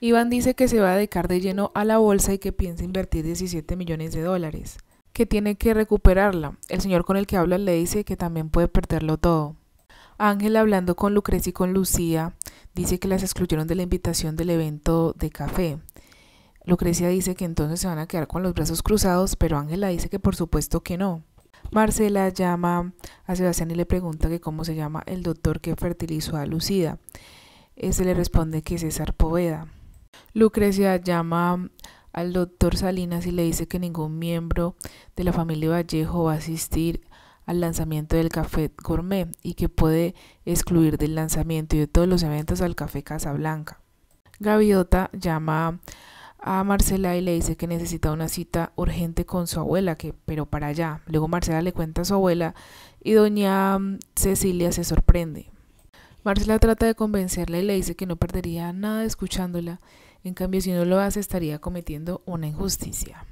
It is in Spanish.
Iván dice que se va a dedicar de lleno a la bolsa y que piensa invertir 17 millones de dólares, que tiene que recuperarla. El señor con el que habla le dice que también puede perderlo todo. Ángel hablando con Lucrecia y con Lucía dice que las excluyeron de la invitación del evento de café. Lucrecia dice que entonces se van a quedar con los brazos cruzados, pero Ángela dice que por supuesto que no. Marcela llama a Sebastián y le pregunta que cómo se llama el doctor que fertilizó a Lucía. Este le responde que César Poveda. Lucrecia llama al doctor Salinas y le dice que ningún miembro de la familia Vallejo va a asistir al lanzamiento del Café Gourmet y que puede excluir del lanzamiento y de todos los eventos al Café Casablanca. Gaviota llama a Marcela y le dice que necesita una cita urgente con su abuela, que pero para allá. Luego Marcela le cuenta a su abuela y doña mm, Cecilia se sorprende. Marcela trata de convencerla y le dice que no perdería nada escuchándola. En cambio, si no lo hace, estaría cometiendo una injusticia.